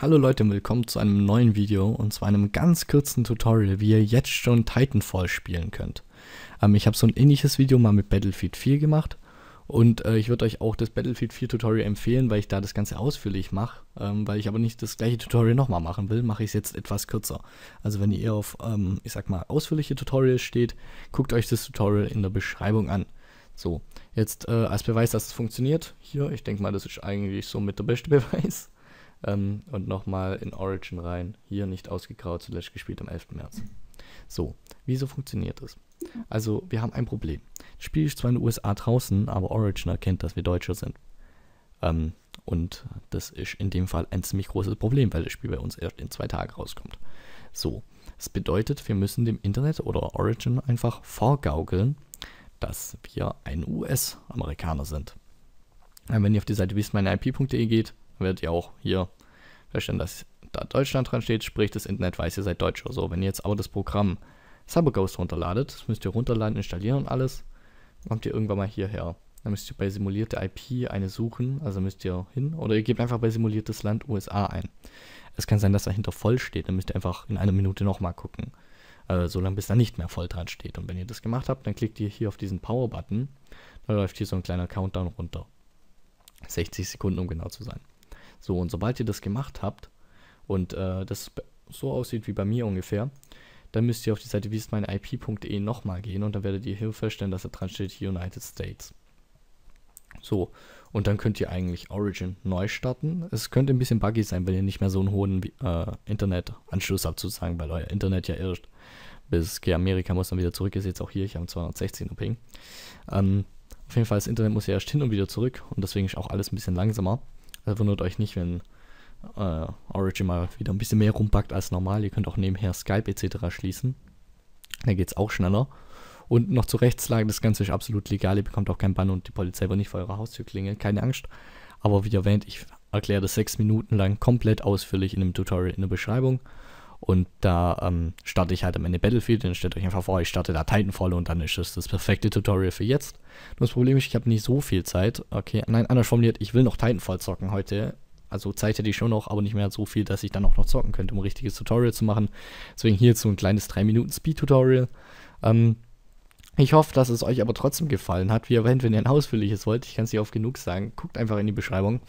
Hallo Leute willkommen zu einem neuen Video und zu einem ganz kurzen Tutorial, wie ihr jetzt schon Titanfall spielen könnt. Ähm, ich habe so ein ähnliches Video mal mit Battlefield 4 gemacht und äh, ich würde euch auch das Battlefield 4 Tutorial empfehlen, weil ich da das Ganze ausführlich mache. Ähm, weil ich aber nicht das gleiche Tutorial nochmal machen will, mache ich es jetzt etwas kürzer. Also wenn ihr auf, ähm, ich sag mal, ausführliche Tutorials steht, guckt euch das Tutorial in der Beschreibung an. So, jetzt äh, als Beweis, dass es funktioniert, hier, ich denke mal, das ist eigentlich so mit der beste Beweis. Ähm, und nochmal in Origin rein. Hier nicht ausgegraut, zuletzt gespielt am 11. März. So, wieso funktioniert das? Also, wir haben ein Problem. Das Spiel ist zwar in den USA draußen, aber Origin erkennt, dass wir Deutsche sind. Ähm, und das ist in dem Fall ein ziemlich großes Problem, weil das Spiel bei uns erst in zwei Tagen rauskommt. So, das bedeutet, wir müssen dem Internet oder Origin einfach vorgaukeln, dass wir ein US-Amerikaner sind. Wenn ihr auf die Seite wisst, meine IP.de geht, wird ihr auch hier verstehen, dass da Deutschland dran steht, sprich das Internet weiß, ihr seid Deutsch oder so. Wenn ihr jetzt aber das Programm Cyberghost runterladet, das müsst ihr runterladen, installieren und alles, kommt ihr irgendwann mal hierher. Dann müsst ihr bei simulierte IP eine suchen, also müsst ihr hin, oder ihr gebt einfach bei simuliertes Land USA ein. Es kann sein, dass dahinter voll steht, dann müsst ihr einfach in einer Minute nochmal gucken. Also solange bis da nicht mehr voll dran steht. Und wenn ihr das gemacht habt, dann klickt ihr hier auf diesen Power-Button, da läuft hier so ein kleiner Countdown runter. 60 Sekunden, um genau zu sein. So, und sobald ihr das gemacht habt und äh, das so aussieht wie bei mir ungefähr, dann müsst ihr auf die Seite wiesmeinip.de nochmal gehen und dann werdet ihr hier feststellen, dass da dran steht United States. So, und dann könnt ihr eigentlich Origin neu starten. Es könnte ein bisschen buggy sein, wenn ihr nicht mehr so einen hohen äh, Internetanschluss habt, sozusagen, weil euer Internet ja irrt. Bis Amerika muss dann wieder zurück, Ihr seht es auch hier, ich habe 216er Ping. Ähm, auf jeden Fall, das Internet muss ja erst hin und wieder zurück und deswegen ist auch alles ein bisschen langsamer. Also wundert euch nicht, wenn äh, Origin mal wieder ein bisschen mehr rumpackt als normal. Ihr könnt auch nebenher Skype etc. schließen. Da geht es auch schneller. Und noch zur Rechtslage, das Ganze ist absolut legal. Ihr bekommt auch keinen Bann und die Polizei wird nicht vor eurer Haustür klingeln. Keine Angst. Aber wie erwähnt, ich erkläre das sechs Minuten lang komplett ausführlich in dem Tutorial in der Beschreibung. Und da ähm, starte ich halt am Ende Battlefield, dann stellt euch einfach vor, ich starte da Titanfall und dann ist es das perfekte Tutorial für jetzt. Nur das Problem ist, ich habe nicht so viel Zeit. Okay, nein, anders formuliert, ich will noch Titanfall zocken heute. Also Zeit hätte ich schon noch, aber nicht mehr so viel, dass ich dann auch noch zocken könnte, um ein richtiges Tutorial zu machen. Deswegen hier so ein kleines 3-Minuten-Speed-Tutorial. Ähm, ich hoffe, dass es euch aber trotzdem gefallen hat. Wie erwähnt, wenn ihr ein ausführliches wollt, ich kann es dir oft genug sagen, guckt einfach in die Beschreibung.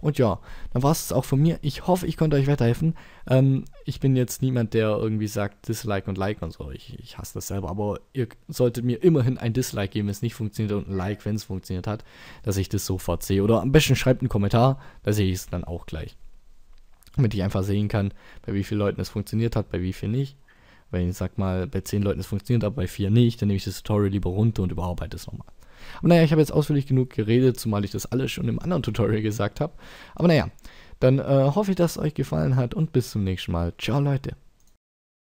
Und ja, dann war es auch von mir. Ich hoffe, ich konnte euch weiterhelfen. Ähm, ich bin jetzt niemand, der irgendwie sagt Dislike und Like und so. Ich, ich hasse das selber. Aber ihr solltet mir immerhin ein Dislike geben, wenn es nicht funktioniert und ein Like, wenn es funktioniert hat, dass ich das sofort sehe. Oder am besten schreibt einen Kommentar, da sehe ich es dann auch gleich. Damit ich einfach sehen kann, bei wie vielen Leuten es funktioniert hat, bei wie vielen nicht. Wenn ich sag mal, bei 10 Leuten es funktioniert, aber bei 4 nicht, dann nehme ich das Tutorial lieber runter und überarbeite es nochmal. Aber naja, ich habe jetzt ausführlich genug geredet, zumal ich das alles schon im anderen Tutorial gesagt habe. Aber naja, dann äh, hoffe ich, dass es euch gefallen hat und bis zum nächsten Mal. Ciao Leute.